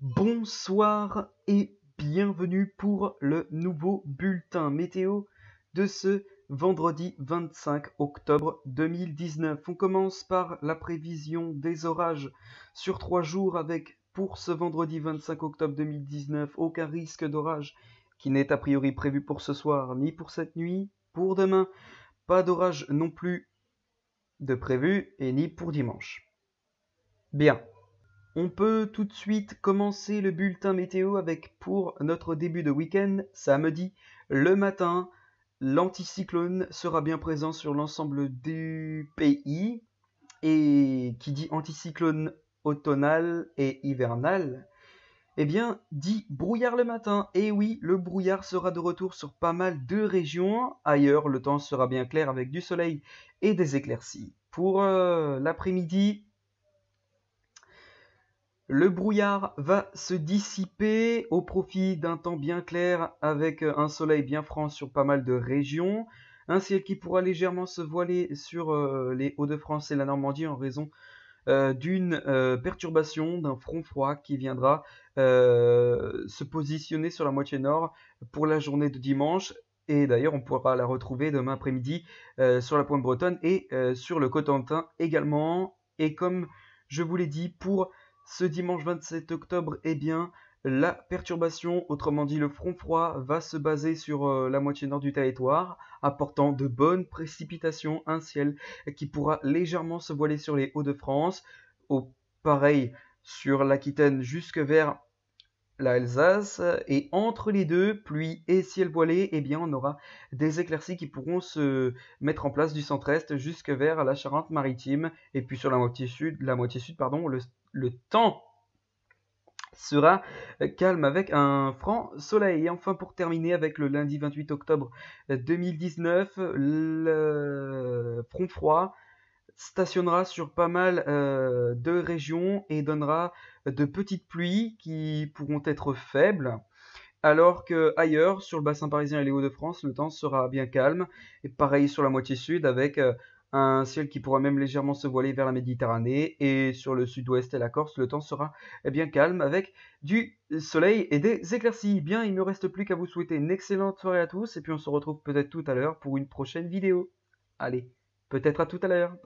Bonsoir et bienvenue pour le nouveau bulletin météo de ce vendredi 25 octobre 2019. On commence par la prévision des orages sur trois jours avec pour ce vendredi 25 octobre 2019 aucun risque d'orage qui n'est a priori prévu pour ce soir ni pour cette nuit, pour demain. Pas d'orage non plus de prévu et ni pour dimanche. Bien. On peut tout de suite commencer le bulletin météo avec pour notre début de week-end, samedi, le matin, l'anticyclone sera bien présent sur l'ensemble du pays. Et qui dit anticyclone automnal et hivernal, eh bien, dit brouillard le matin. Et oui, le brouillard sera de retour sur pas mal de régions. Ailleurs, le temps sera bien clair avec du soleil et des éclaircies. Pour euh, l'après-midi, le brouillard va se dissiper au profit d'un temps bien clair avec un soleil bien franc sur pas mal de régions. Un ciel qui pourra légèrement se voiler sur euh, les Hauts-de-France et la Normandie en raison euh, d'une euh, perturbation, d'un front froid qui viendra se positionner sur la moitié nord pour la journée de dimanche. Et d'ailleurs, on pourra la retrouver demain après-midi sur la pointe bretonne et sur le Cotentin également. Et comme je vous l'ai dit, pour ce dimanche 27 octobre, eh bien, la perturbation, autrement dit le front froid, va se baser sur euh, la moitié nord du territoire, apportant de bonnes précipitations, un ciel qui pourra légèrement se voiler sur les Hauts-de-France, au pareil sur l'Aquitaine jusque vers l'Alsace. Euh, et entre les deux, pluie et ciel voilé, eh bien, on aura des éclaircies qui pourront se mettre en place du centre-est jusque vers la Charente-Maritime. Et puis sur la moitié sud, la moitié sud pardon, le, le temps sera euh, calme avec un franc soleil. Et enfin, pour terminer avec le lundi 28 octobre 2019, euh, le front froid stationnera sur pas mal euh, de régions et donnera de petites pluies qui pourront être faibles. Alors que ailleurs, sur le bassin parisien et les Hauts-de-France, le temps sera bien calme. Et pareil sur la moitié sud, avec euh, un ciel qui pourra même légèrement se voiler vers la Méditerranée. Et sur le sud-ouest et la Corse, le temps sera eh bien calme, avec du soleil et des éclaircies. Bien, il ne me reste plus qu'à vous souhaiter une excellente soirée à tous. Et puis on se retrouve peut-être tout à l'heure pour une prochaine vidéo. Allez, peut-être à tout à l'heure.